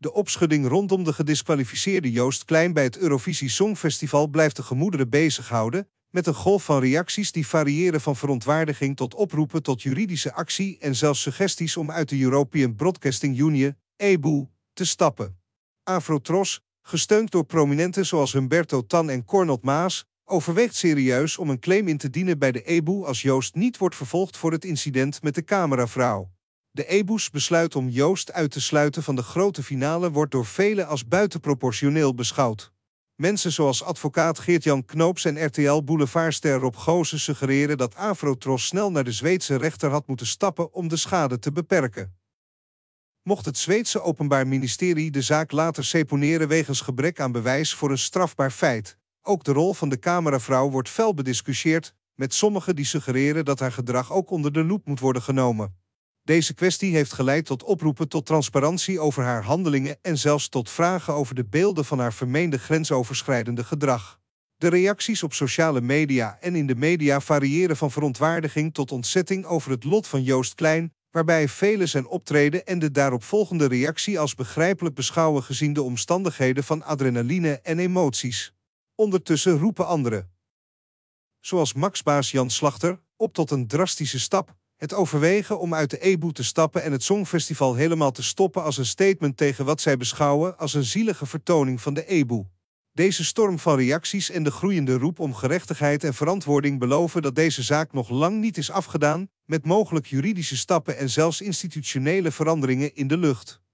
De opschudding rondom de gedisqualificeerde Joost Klein bij het Eurovisie Songfestival blijft de gemoederen bezighouden, met een golf van reacties die variëren van verontwaardiging tot oproepen tot juridische actie en zelfs suggesties om uit de European Broadcasting Union, EBU, te stappen. Afrotros, gesteund door prominenten zoals Humberto Tan en Cornel Maas, overweegt serieus om een claim in te dienen bij de EBU als Joost niet wordt vervolgd voor het incident met de cameravrouw. De EBOE's besluit om Joost uit te sluiten van de grote finale wordt door velen als buitenproportioneel beschouwd. Mensen zoals advocaat Geert-Jan Knoops en RTL Boulevardster Rob Goosen suggereren dat Afrotros snel naar de Zweedse rechter had moeten stappen om de schade te beperken. Mocht het Zweedse Openbaar Ministerie de zaak later seponeren wegens gebrek aan bewijs voor een strafbaar feit, ook de rol van de cameravrouw wordt fel bediscussieerd, met sommigen die suggereren dat haar gedrag ook onder de loep moet worden genomen. Deze kwestie heeft geleid tot oproepen tot transparantie over haar handelingen en zelfs tot vragen over de beelden van haar vermeende grensoverschrijdende gedrag. De reacties op sociale media en in de media variëren van verontwaardiging tot ontzetting over het lot van Joost Klein, waarbij velen zijn optreden en de daaropvolgende reactie als begrijpelijk beschouwen gezien de omstandigheden van adrenaline en emoties. Ondertussen roepen anderen, zoals Max-baas Jan Slachter, op tot een drastische stap, het overwegen om uit de EBU te stappen en het Songfestival helemaal te stoppen als een statement tegen wat zij beschouwen als een zielige vertoning van de EBU. Deze storm van reacties en de groeiende roep om gerechtigheid en verantwoording beloven dat deze zaak nog lang niet is afgedaan, met mogelijk juridische stappen en zelfs institutionele veranderingen in de lucht.